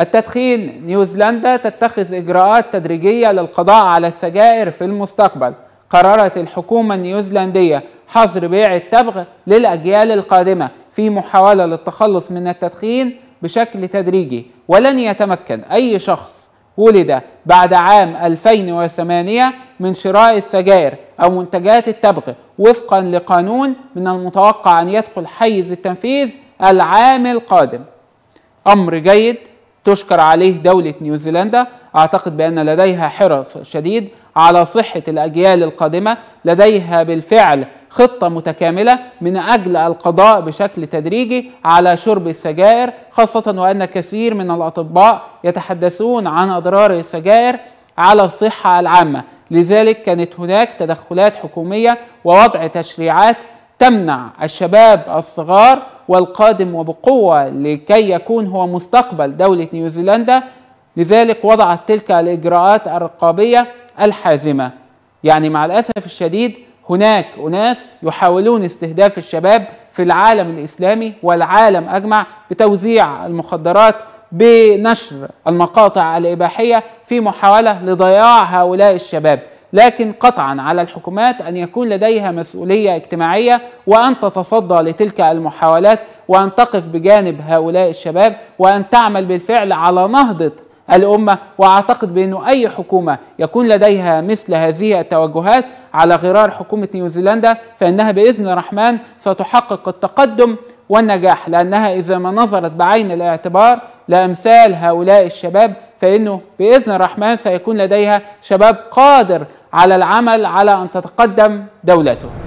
التدخين نيوزيلندا تتخذ إجراءات تدريجية للقضاء على السجائر في المستقبل قررت الحكومة النيوزيلندية حظر بيع التبغ للأجيال القادمة في محاولة للتخلص من التدخين بشكل تدريجي ولن يتمكن أي شخص ولد بعد عام 2008 من شراء السجائر أو منتجات التبغ وفقا لقانون من المتوقع أن يدخل حيز التنفيذ العام القادم أمر جيد تشكر عليه دولة نيوزيلندا أعتقد بأن لديها حرص شديد على صحة الأجيال القادمة لديها بالفعل خطة متكاملة من أجل القضاء بشكل تدريجي على شرب السجائر خاصة وأن كثير من الأطباء يتحدثون عن أضرار السجائر على الصحة العامة لذلك كانت هناك تدخلات حكومية ووضع تشريعات تمنع الشباب الصغار والقادم وبقوة لكي يكون هو مستقبل دولة نيوزيلندا لذلك وضعت تلك الإجراءات الرقابية الحازمة يعني مع الأسف الشديد هناك أناس يحاولون استهداف الشباب في العالم الإسلامي والعالم أجمع بتوزيع المخدرات بنشر المقاطع الإباحية في محاولة لضياع هؤلاء الشباب لكن قطعا على الحكومات ان يكون لديها مسؤوليه اجتماعيه وان تتصدى لتلك المحاولات وان تقف بجانب هؤلاء الشباب وان تعمل بالفعل على نهضه الامه واعتقد بانه اي حكومه يكون لديها مثل هذه التوجهات على غرار حكومه نيوزيلندا فانها باذن الرحمن ستحقق التقدم والنجاح لانها اذا ما نظرت بعين الاعتبار لامثال هؤلاء الشباب فإنه بإذن الرحمن سيكون لديها شباب قادر على العمل على أن تتقدم دولته